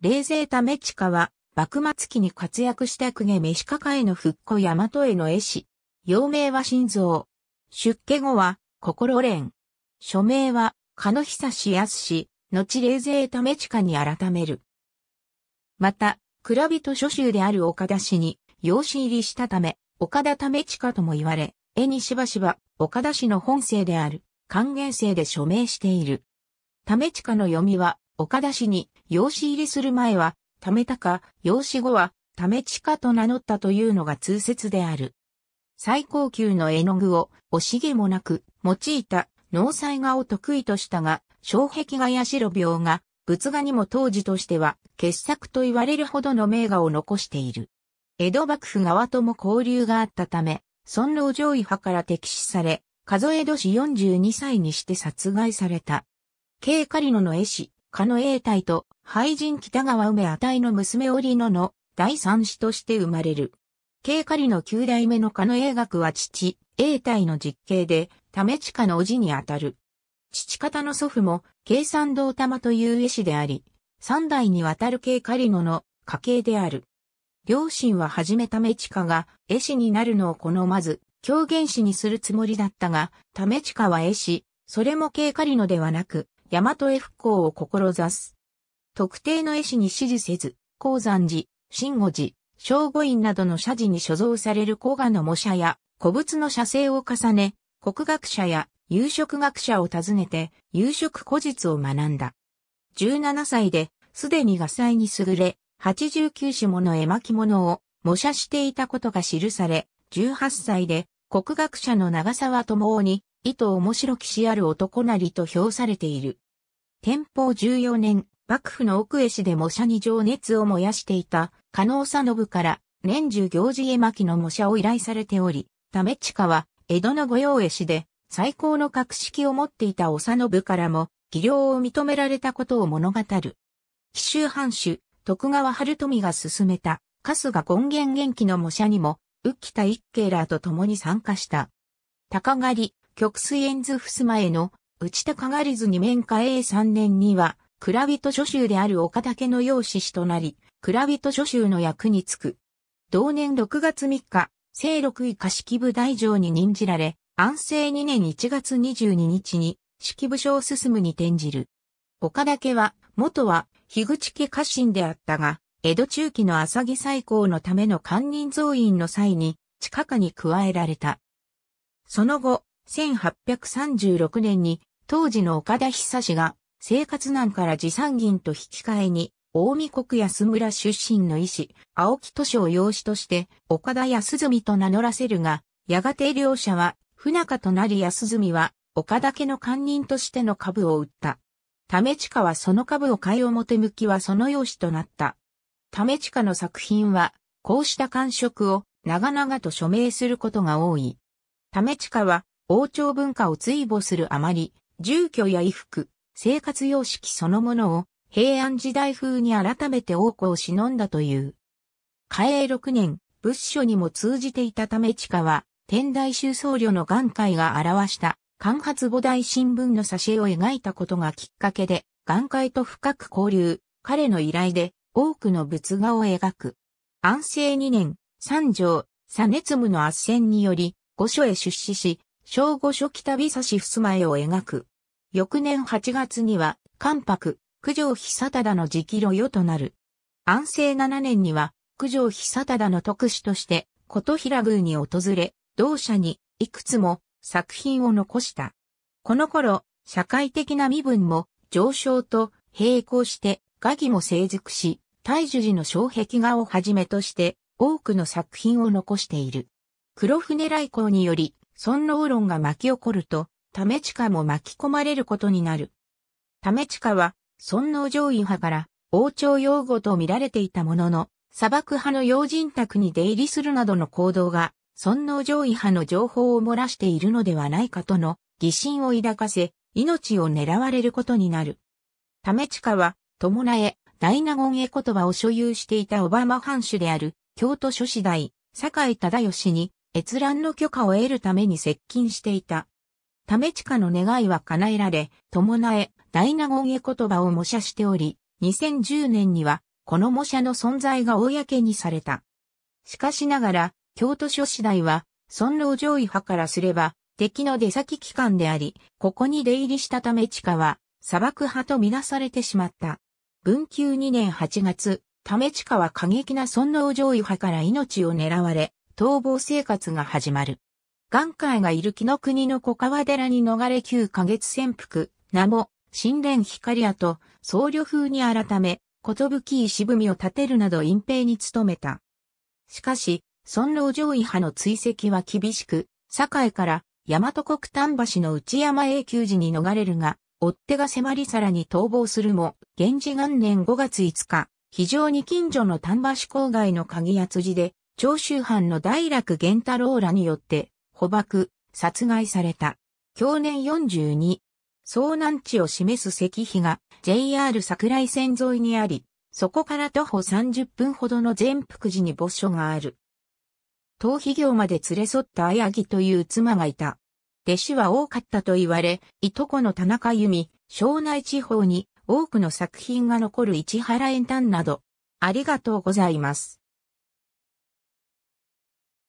冷勢ためちかは、幕末期に活躍した公家飯かかへの復古大和への絵師。幼名は心臓。出家後は、心連。署名は、さし久すし、後冷勢ためちかに改める。また、蔵人諸州である岡田氏に、養子入りしたため、岡田ためちかとも言われ、絵にしばしば、岡田氏の本性である、還元性で署名している。ためちかの読みは、岡田氏に、養子入りする前は、ためたか、養子後は、ためちかと名乗ったというのが通説である。最高級の絵の具を惜しげもなく用いた農災画を得意としたが、障壁画や白描画、仏画にも当時としては傑作と言われるほどの名画を残している。江戸幕府側とも交流があったため、尊老上位派から敵視され、数え年42歳にして殺害された。K 狩野の絵師、加野英体と廃人北川梅あたいの娘織野の第三子として生まれる。慶狩りの九代目の狩野英学は父、英体の実刑で、為近の叔父にあたる。父方の祖父も、慶三道玉という絵師であり、三代にわたる慶狩り野の家系である。両親ははじめ為近が絵師になるのを好まず、狂言師にするつもりだったが、為近は絵師、それも慶狩り野ではなく、大和へ復興を志す。特定の絵師に指示せず、鉱山寺、真護寺、正護院などの社寺に所蔵される古画の模写や古物の写生を重ね、国学者や有食学者を訪ねて、有食古実を学んだ。17歳で、すでに画祭に優れ、89種もの絵巻物を模写していたことが記され、18歳で、国学者の長沢智夫に、意図面白きしある男なりと評されている。天保14年、幕府の奥絵師で模写に情熱を燃やしていた、加納佐信から年中行事絵巻の模写を依頼されており、為近は江戸の御用絵師で最高の格式を持っていたお佐信からも技量を認められたことを物語る。紀州藩主、徳川春富が進めた、春日権現元気の模写にも、浮田一慶らと共に参加した。高狩り、極水円図襖への、内高狩り図に面下永3年には、蔵人助手である岡竹の養子となり、蔵人助手の役につく。同年6月3日、正六位下式部大将に任じられ、安政2年1月22日に、式部を進むに転じる。岡竹は、元は、樋口家家臣であったが、江戸中期の浅木最高のための官人増員の際に、地下下に加えられた。その後、1836年に、当時の岡田久志が生活難から持参銀と引き換えに、大見国安村出身の医師、青木図書を養子として、岡田安住と名乗らせるが、やがて両者は、不仲となり安住は、岡田家の官人としての株を売った。ためちかはその株を買い表向きはその養子となった。ためちかの作品は、こうした感触を長々と署名することが多い。ためちかは、王朝文化を追慕するあまり、住居や衣服、生活様式そのものを平安時代風に改めて多くを忍んだという。嘉永6年、仏書にも通じていたため地下は、天台宗僧侶の眼界が表した、関発母大新聞の挿絵を描いたことがきっかけで、眼界と深く交流、彼の依頼で、多くの仏画を描く。安政2年、三条、左熱務の圧旋により、御所へ出資し、小御所北旅差し襖絵を描く。翌年8月には、関白、九条久忠の直路与となる。安政7年には、九条久忠の特使として、琴平宮に訪れ、同社にいくつも作品を残した。この頃、社会的な身分も上昇と並行して画技も成熟し、大樹寺の障壁画をはじめとして多くの作品を残している。黒船来航により、尊王論が巻き起こると、タメチカも巻き込まれることになる。タメチカは、尊王攘夷派から王朝擁護と見られていたものの、砂漠派の用人宅に出入りするなどの行動が、尊王攘夷派の情報を漏らしているのではないかとの疑心を抱かせ、命を狙われることになる。タメチカは、友え、大納言へ言葉を所有していたオバマ藩主である、京都諸子代、坂井忠義に、閲覧の許可を得るために接近していた。ためちかの願いは叶えられ、伴え、大納言へ言葉を模写しており、2010年には、この模写の存在が公にされた。しかしながら、京都諸次第は、尊老上位派からすれば、敵の出先機関であり、ここに出入りしたため地下は、砂漠派とみなされてしまった。文久2年8月、ため地下は過激な尊老上位派から命を狙われ、逃亡生活が始まる。眼界がいる木の国の小川寺に逃れ9ヶ月潜伏、名も、神殿光屋と、僧侶風に改め、寿石踏を立てるなど隠蔽に努めた。しかし、尊老上位派の追跡は厳しく、堺から大和国丹橋の内山永久寺に逃れるが、追っ手が迫りさらに逃亡するも、源氏元年5月5日、非常に近所の丹橋郊外の鍵屋辻で、長州藩の大楽源太郎らによって、捕獲、殺害された。享年42。遭難地を示す石碑が JR 桜井線沿いにあり、そこから徒歩30分ほどの全福寺に墓所がある。逃避行まで連れ添った綾木という妻がいた。弟子は多かったと言われ、いとこの田中由美、庄内地方に多くの作品が残る市原園丹など、ありがとうございます。